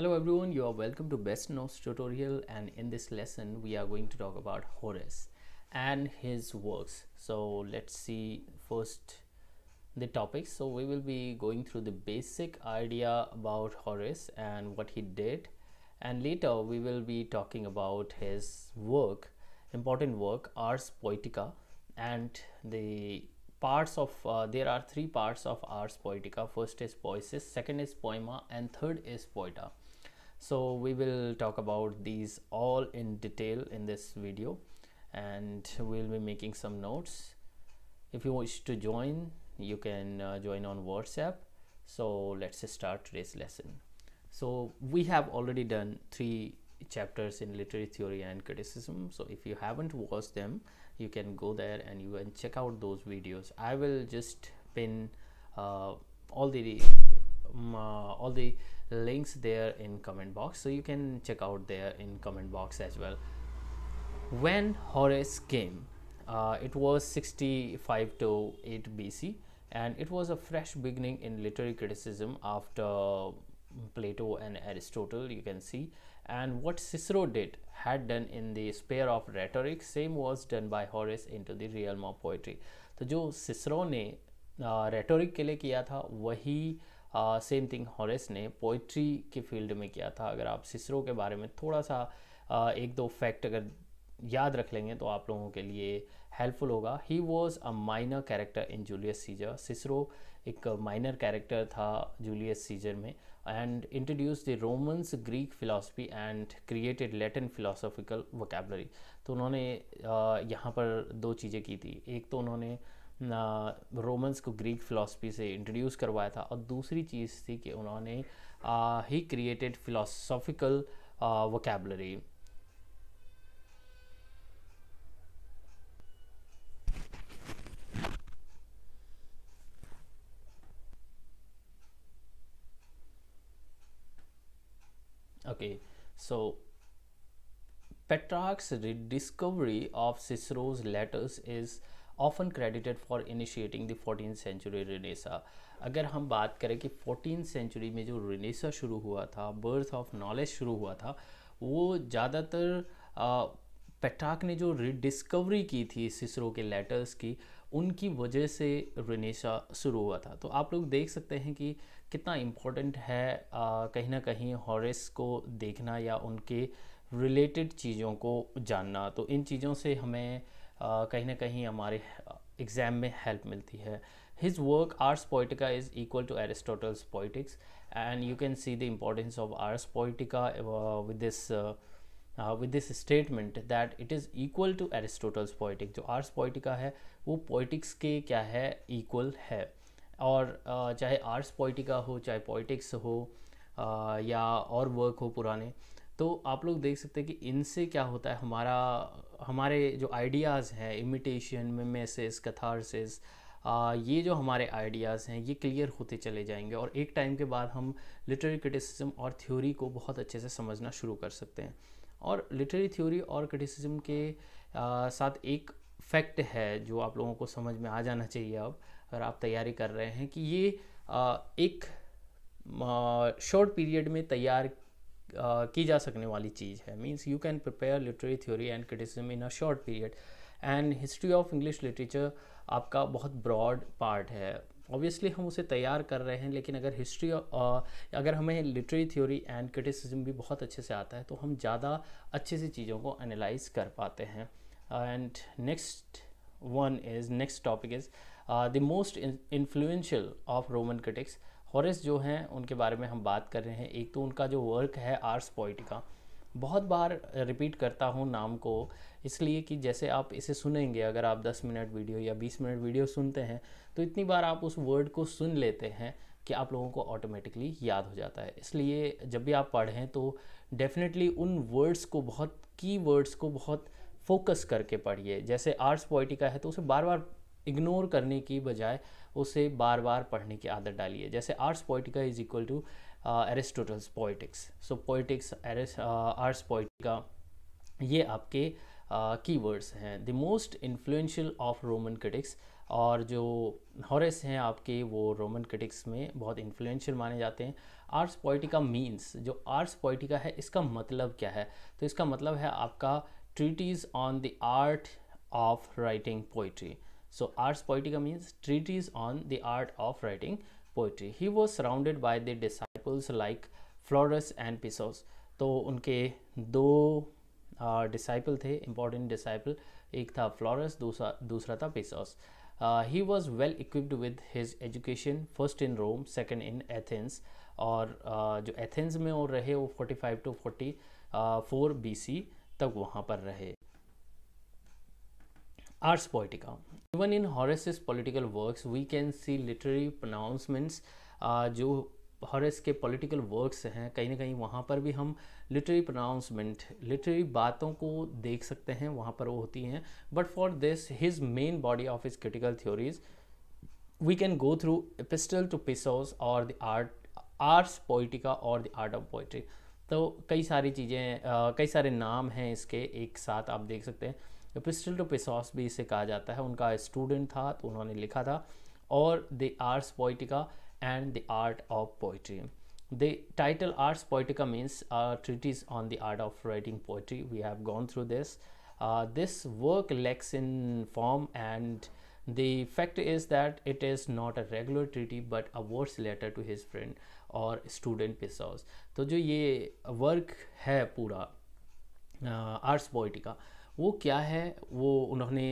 Hello everyone, you are welcome to Best Notes tutorial and in this lesson we are going to talk about Horace and his works. So let's see first the topics. So we will be going through the basic idea about Horace and what he did and later we will be talking about his work, important work Ars Poetica and the parts of uh, there are three parts of Ars Poetica. First is Poesis, second is Poema and third is Poeta so we will talk about these all in detail in this video and we'll be making some notes if you wish to join you can uh, join on whatsapp so let's start today's lesson so we have already done three chapters in literary theory and criticism so if you haven't watched them you can go there and you can check out those videos i will just pin uh, all the um, uh, all the links there in comment box so you can check out there in comment box as well when horace came uh, it was 65 to 8 bc and it was a fresh beginning in literary criticism after plato and aristotle you can see and what cicero did had done in the sphere of rhetoric same was done by horace into the realm of poetry तो जो Cicero ने uh, rhetoric के लिए किया था वही same thing Horace ने poetry के फील्ड में किया था अगर आप सिसरो के बारे में थोड़ा सा uh, एक दो फैक्ट अगर याद रख लेंगे तो आप लोगों के लिए हेल्पफुल होगा he was a minor character in Julius Caesar Cicero एक माइनर कैरेक्टर था जूलियस सीजर में and introduced the Romans Greek philosophy and created Latin philosophical vocabulary तो उन्होंने यहाँ पर दो चीज़ें की थी एक तो उन्होंने रोमन्स को ग्रीक फ़िलासफ़ी से इंट्रोड्यूस करवाया था और दूसरी चीज़ थी कि उन्होंने ही created philosophical vocabulary okay so petrarch's discovery of Cicero's letters is often credited for initiating the fourteen century renaissance अगर हम बात करें कि फोर्टीन सेंचुरी में जो रिनेसा शुरू हुआ था बर्थ ऑफ नॉलेज शुरू हुआ था वो ज़्यादातर पेटाक ने जो रिडिस्कवरी की थी सिसरो के लेटर्स की उनकी वजह से रिनेसा शुरू हुआ था तो आप लोग देख सकते हैं कि कितना इम्पोर्टेंट है आ, कहीं ना कहीं हॉरिस को देखना या उनके रिलेटेड चीज़ों को जानना तो इन चीज़ों से हमें कहीं ना कहीं हमारे एग्ज़ाम में हेल्प मिलती है his work Ars Poetica is equal to Aristotle's Poetics and you can see the importance of Ars Poetica with this with this statement that it is equal to Aristotle's Poetics जो Ars Poetica है वो poetics के क्या है equal है और uh, चाहे arts पोइटिका हो चाहे पोइटिक्स हो uh, या और वर्क हो पुराने तो आप लोग देख सकते हैं कि इनसे क्या होता है हमारा हमारे जो आइडियाज़ हैं इमिटेशन मेमेसिस कथारसिस ये जो हमारे आइडियाज़ हैं ये क्लियर होते चले जाएंगे और एक टाइम के बाद हम लिटरेरी क्रिटिसिज्म और थ्योरी को बहुत अच्छे से समझना शुरू कर सकते हैं और लिटरेरी थ्योरी और क्रिटिसिज्म के आ, साथ एक फैक्ट है जो आप लोगों को समझ में आ जाना चाहिए अब अगर आप तैयारी कर रहे हैं कि ये आ, एक शॉर्ट पीरियड में तैयार की जा सकने वाली चीज़ है means you can prepare literary theory and criticism in a short period and history of English literature आपका बहुत ब्रॉड पार्ट है ऑब्वियसली हम उसे तैयार कर रहे हैं लेकिन अगर हिस्ट्री अगर हमें लिटरेरी थ्योरी एंड क्रिटिसिज्म भी बहुत अच्छे से आता है तो हम ज़्यादा अच्छे से चीज़ों को एनालाइज कर पाते हैं and next one is next topic is the most most of Roman critics Horace जो हैं उनके बारे में हम बात कर रहे हैं एक तो उनका जो वर्क है आर्ट्स पॉइट का बहुत बार रिपीट करता हूँ नाम को इसलिए कि जैसे आप इसे सुनेंगे अगर आप 10 मिनट वीडियो या 20 मिनट वीडियो सुनते हैं तो इतनी बार आप उस वर्ड को सुन लेते हैं कि आप लोगों को ऑटोमेटिकली याद हो जाता है इसलिए जब भी आप पढ़ें तो डेफिनेटली उन वर्ड्स को बहुत की वर्ड्स को बहुत फोकस करके पढ़िए जैसे आर्ट्स पोइटिका है तो उसे बार बार इग्नोर करने की बजाय उसे बार बार पढ़ने की आदत डालिए जैसे Ars Poetica is equal to Aristotle's Poetics so Poetics Ars Poetica ये आपके कीवर्ड्स uh, हैं the most influential of Roman critics और जो हॉरेस हैं आपके वो रोमन क्रिटिक्स में बहुत इन्फ्लुएंशियल माने जाते हैं आर्ट्स पोइटिका मीन्स जो आर्ट्स पोइटिका है इसका मतलब क्या है तो इसका मतलब है आपका treatise on the art of writing poetry So Ars Poetica means treatise on the art of writing poetry. He was surrounded by the disciples like Florus and Pisos. तो उनके दो डिसाइपल थे इम्पॉर्टेंट डिसाइपल एक था fluoresce दूसरा दूसरा था Pisos he was well equipped with his education first in Rome second in Athens और uh, जो एथेंस में वो रहे वो 45 to forty four B C तक वहाँ पर रहे Ars Poetica. Even in Horace's political works, we can see literary pronouncements uh, जो हॉरेस के पॉलिटिकल वर्क्स हैं कहीं ना कहीं वहाँ पर भी हम लिटरेरी प्रोनाउंसमेंट लिटरेरी बातों को देख सकते हैं वहाँ पर वो होती हैं but for this his main body of his critical theories we can go through epistle to Pisos और द आर्ट आर्ट्स पोइटिका और द आर्ट ऑफ पोइट्री तो कई सारी चीज़ें कई सारे नाम हैं इसके एक साथ आप देख सकते हैं एपिस्टल टू पिसॉस भी इसे कहा जाता है उनका स्टूडेंट था तो उन्होंने लिखा था और the Ars Poetica and the art of poetry the title Ars Poetica means treatise on the art of writing poetry we have gone through this this work लेक्स in form and the fact is that it is not a regular treatise but a words letter to his friend और student Pisos तो जो ये work है पूरा arts uh, पोइटिका वो क्या है वो उन्होंने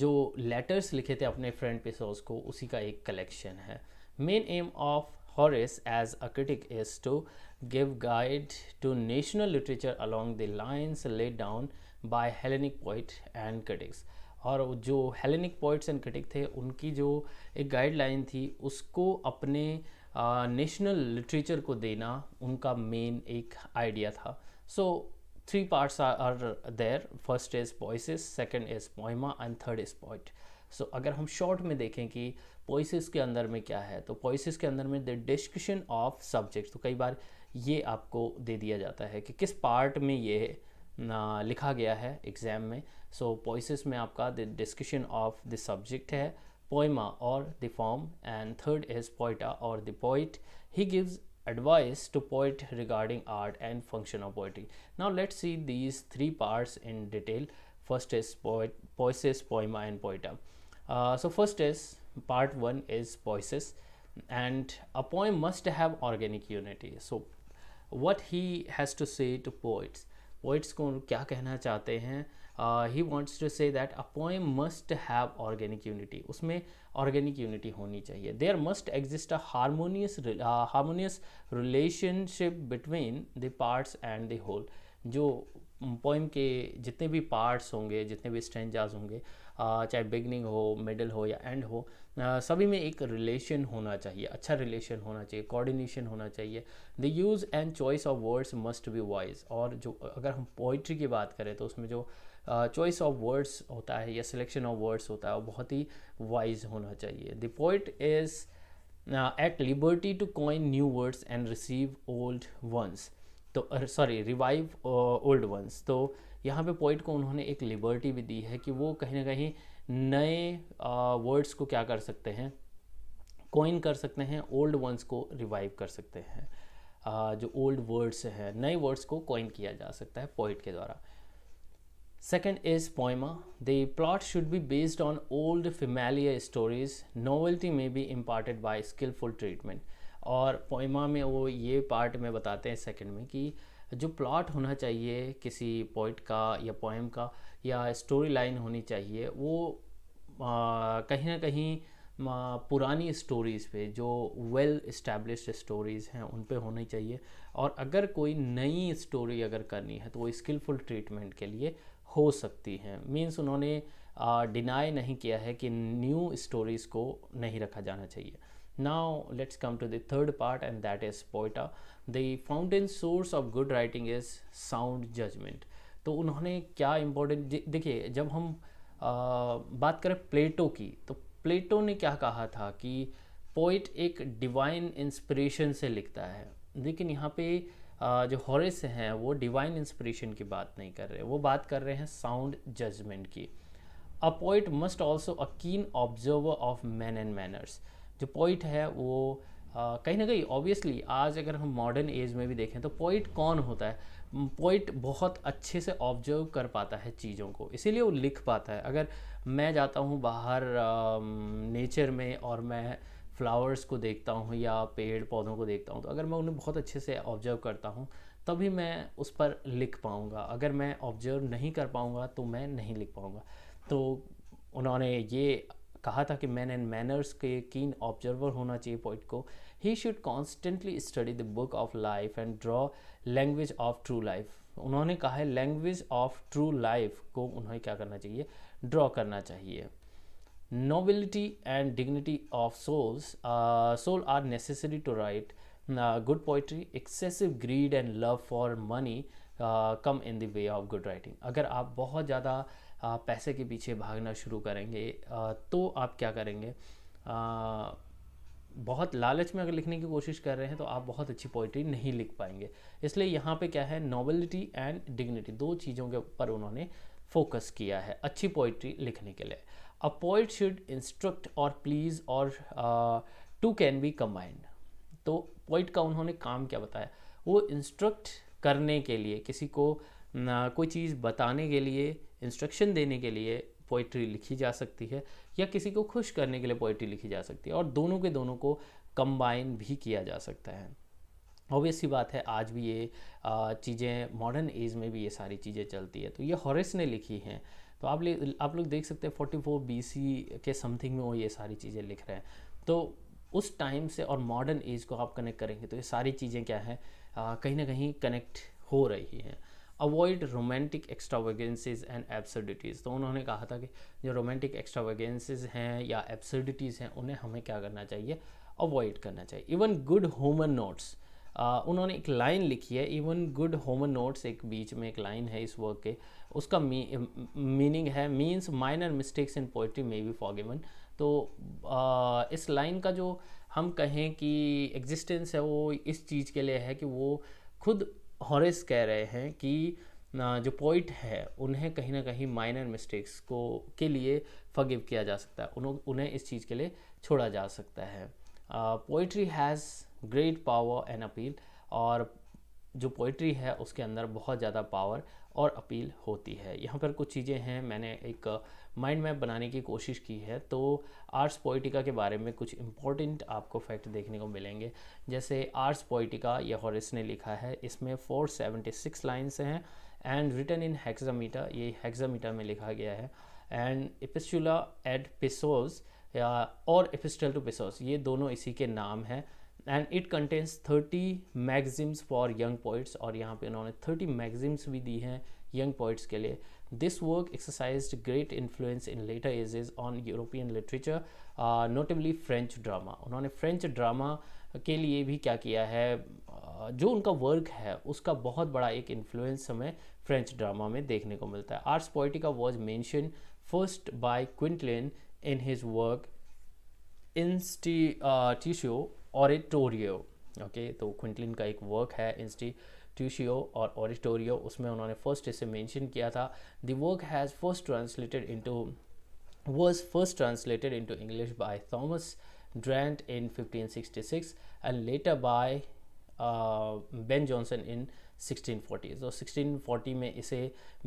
जो लेटर्स लिखे थे अपने फ्रेंड पेसोस को उसी का एक कलेक्शन है main aim of Horace as a critic is to give guide to national literature along the lines laid down by Hellenic poet and critics और जो हेलेनिक पोइट्स एंड क्रिटिक थे उनकी जो एक गाइडलाइन थी उसको अपने नेशनल लिटरेचर को देना उनका मेन एक आइडिया था सो so, three parts are, are there first is poises second is poema and third is poet so so, अगर हम शॉर्ट में देखें कि पोइसिस के अंदर में क्या है तो पॉइसिस के अंदर में द डिस्कशन ऑफ सब्जेक्ट तो कई बार ये आपको दे दिया जाता है कि किस पार्ट में ये लिखा गया है एग्ज़ाम में सो so, पोइसिस में आपका the discussion of the subject है पोइमा और the form and third is poeta और the poet he gives advice to poet regarding art and function of poetry. Now let's see these three parts in detail. First is poet, poesis, poema and poeta. Uh, so first is part one is poesis and a poem must have organic unity. So what he has to say to poets, poets क्या कहना चाहते हैं he wants to say that a poem must have organic unity उसमें organic unity होनी चाहिए there must exist a harmonious harmonious relationship between the parts and the whole जो poem के जितने भी पार्ट्स होंगे जितने भी स्टेंजाज होंगे uh, चाहे बिगनिंग हो मिडल हो या एंड हो uh, सभी में एक रिलेशन होना चाहिए अच्छा रिलेशन होना चाहिए कोऑर्डिनेशन होना चाहिए the use and choice of words must be wise और जो अगर हम पोइट्री की बात करें तो उसमें जो चॉइस ऑफ वर्ड्स होता है या सिलेक्शन ऑफ वर्ड्स होता है वो बहुत ही वाइज होना चाहिए the poet is at liberty to coin new words and receive old ones तो सॉरी रिवाइव ओल्ड वंस तो यहाँ पे पोइट को उन्होंने एक लिबर्टी भी दी है कि वो कहीं ना कहीं नए वर्ड्स को क्या कर सकते हैं कॉइन कर सकते हैं ओल्ड वंस को रिवाइव कर सकते हैं uh, जो ओल्ड वर्ड्स हैं नए वर्ड्स को कॉइन किया जा सकता है पोइट के द्वारा Second is poema. The plot should be based on old familiar stories. Novelty may be imparted by skillful treatment. और पोइमा में वो ये पार्ट में बताते हैं सेकंड में कि जो प्लॉट होना चाहिए किसी पोइट का या पोएम का या स्टोरी लाइन होनी चाहिए वो आ, कहीं ना कहीं आ, पुरानी स्टोरीज़ पे जो वेल इस्टेब्लिश स्टोरीज़ हैं उन पे होनी चाहिए और अगर कोई नई स्टोरी अगर करनी है तो वो स्किलफुल ट्रीटमेंट के लिए हो सकती हैं मीन्स उन्होंने डिनाई नहीं किया है कि न्यू स्टोरीज़ को नहीं रखा जाना चाहिए now let's come to third part and that is poeta the The source of good writing is sound judgement तो उन्होंने क्या इम्पोर्टेंट देखिए जब हम आ, बात करें प्लेटो की तो प्लेटो ने क्या कहा था कि पोइट एक डिवाइन इंस्पिरेशन से लिखता है लेकिन यहाँ पे जो हॉरिस हैं वो डिवाइन इंस्पिरेशन की बात नहीं कर रहे वो बात कर रहे हैं साउंड जजमेंट की a poet must also a keen observer of man and manners जो पोइट है वो कहीं ना कहीं ऑब्वियसली आज अगर हम मॉडर्न एज में भी देखें तो पोइट कौन होता है पोइट बहुत अच्छे से ऑब्जर्व कर पाता है चीज़ों को इसीलिए वो लिख पाता है अगर मैं जाता हूँ बाहर नेचर में और मैं फ्लावर्स को देखता हूँ या पेड़ पौधों को देखता हूँ तो अगर मैं उन्हें बहुत अच्छे से ऑब्जर्व करता हूँ तभी मैं उस पर लिख पाऊँगा अगर मैं ऑब्जर्व नहीं कर पाऊँगा तो मैं नहीं लिख पाऊँगा तो उन्होंने ये कहा था कि मैन एंड मैनर्स के कीन ऑब्जर्वर होना चाहिए पॉइंट को he should constantly study the book of life and draw language of true life उन्होंने कहा है लैंग्वेज ऑफ ट्रू लाइफ को उन्हें क्या करना चाहिए ड्रॉ करना चाहिए nobility and dignity of souls uh, soul are necessary to write uh, good poetry excessive greed and love for money come in the way of good writing अगर आप बहुत ज़्यादा uh, पैसे के पीछे भागना शुरू करेंगे uh, तो आप क्या करेंगे uh, बहुत लालच में अगर लिखने की कोशिश कर रहे हैं तो आप बहुत अच्छी पोइट्री नहीं लिख पाएंगे इसलिए यहाँ पे क्या है नॉवलिटी एंड डिग्निटी दो चीज़ों के ऊपर उन्होंने फोकस किया है अच्छी पोइट्री लिखने के लिए A poet should instruct or please or uh, two can be combined. तो पोइट का उन्होंने काम क्या बताया वो इंस्ट्रक्ट करने के लिए किसी को ना, कोई चीज़ बताने के लिए इंस्ट्रक्शन देने के लिए पोइट्री लिखी जा सकती है या किसी को खुश करने के लिए पोइट्री लिखी जा सकती है और दोनों के दोनों को कंबाइन भी किया जा सकता है ऑब्वियस ही बात है आज भी ये चीज़ें मॉडर्न एज में भी ये सारी चीज़ें चलती है तो ये हॉरिस ने लिखी हैं तो आप ले आप लोग देख सकते हैं फोर्टी फोर बी सी के समथिंग में वो ये सारी चीज़ें लिख रहे हैं तो उस टाइम से और मॉडर्न एज को आप कनेक्ट करेंगे तो ये सारी चीज़ें क्या है आ, कहीं ना कहीं कनेक्ट हो रही हैं avoid romantic extravagances and absurdities तो उन्होंने कहा था कि जो रोमांटिक एक्स्ट्रावेगेंसीज हैं या एब्सर्डिटीज़ हैं उन्हें हमें क्या करना चाहिए अवॉइड करना चाहिए इवन गुड ह्यूमन नोट्स उन्होंने एक लाइन लिखी है इवन गुड होमन नोट्स एक बीच में एक लाइन है इस वर्क के उसका मीनिंग है means minor mistakes in poetry may be forgiven तो आ, इस लाइन का जो हम कहें कि एग्जिस्टेंस है वो इस चीज़ के लिए है कि वो खुद हॉरेस कह रहे हैं कि जो पोइट है उन्हें कहीं ना कहीं माइनर मिस्टेक्स को के लिए फगिव किया जा सकता है उन्हों उन्हें इस चीज़ के लिए छोड़ा जा सकता है poetry has great power and appeal और जो पोइट्री है उसके अंदर बहुत ज़्यादा पावर और अपील होती है यहाँ पर कुछ चीज़ें हैं मैंने एक माइंड मैप बनाने की कोशिश की है तो आर्ट्स पोइटिका के बारे में कुछ इम्पोर्टेंट आपको फैक्ट देखने को मिलेंगे जैसे आर्ट्स पोइटिका यह हॉरिस ने लिखा है इसमें 476 लाइन्स हैं एंड रिटर्न इन हेक्सामीटर ये हेक्सामीटर में लिखा गया है एंड एपिस्टूला एड पिसोज और एपिस्टल टू पेसोस ये दोनों इसी के नाम हैं and it contains thirty maxims for young poets और यहाँ पे उन्होंने थर्टी मैगजीम्स भी दी हैं यंग पोइट्स के लिए this work exercise great influence in later ages on European literature notably French drama उन्होंने फ्रेंच ड्रामा के लिए भी क्या किया है uh, जो उनका वर्क है उसका बहुत बड़ा एक इन्फ्लुएंस हमें फ्रेंच ड्रामा में देखने को मिलता है Ars Poetica was mentioned first by Quintilian in his work Institutio Oratoria okay तो क्विंटलिन का एक वर्क है इंस्टी ट्यूशियो और ऑडिटोरियो उसमें उन्होंने फर्स्ट इसे मेंशन किया था the work has first translated into was first translated into English by Thomas Drant in 1566 and later by uh, Ben Jonson in 1640. तो so, 1640 में इसे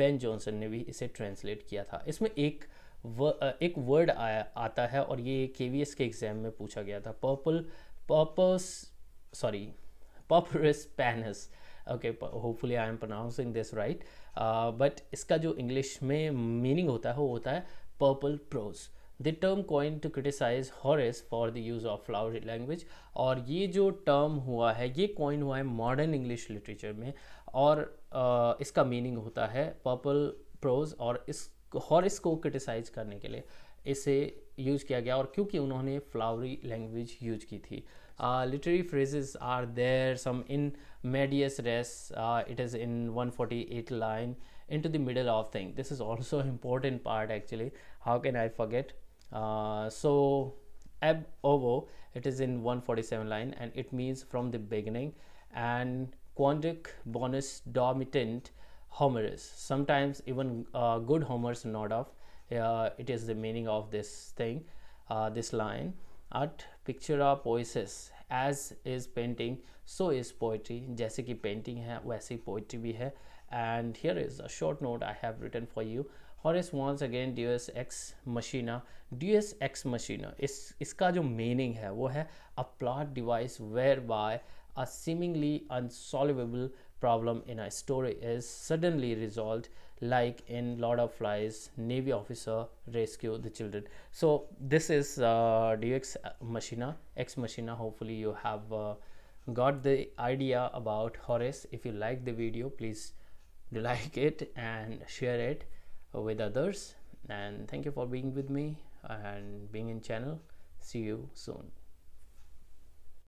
Ben Jonson ने भी इसे translate किया था इसमें एक uh, व, एक वर्ड आया आता है और ये के के एग्ज़ाम में पूछा गया था purple purpose sorry purpureus pannus okay hopefully I am pronouncing this right but इसका जो इंग्लिश में मीनिंग होता है वो होता है purple prose the term coin to criticise Horace for the use of flower language और ये जो टर्म हुआ है ये कॉइन हुआ है मॉडर्न इंग्लिश लिटरेचर में और uh, इसका मीनिंग होता है पर्पल प्रोज और इस हॉरिस को क्रिटिसाइज करने के लिए इसे यूज किया गया और क्योंकि उन्होंने फ्लावरी लैंग्वेज यूज की थी literary phrases are there some in medias res it is in 148 line into the middle of thing this is also important part actually how can I forget so ab ovo it is in 147 line and it means from the beginning and quandoque bonus dormitat Homer is. Sometimes even uh, good Homer's nod off. Uh, it is the meaning of this thing, uh, this line. Art picture of poesis as is painting, so is poetry. jaise ki painting hai वैसे poetry bhi hai And here is a short note I have written for you. Horace once again Deus ex machina. Deus ex machina. is iska jo meaning hai wo hai a plot device whereby a seemingly unsolvable problem in a story is suddenly resolved like in lord of flies navy officer rescue the children so this is uh, dx machina *X machina hopefully you have uh, got the idea about horace if you like the video please like it and share it with others and thank you for being with me and being in channel see you soon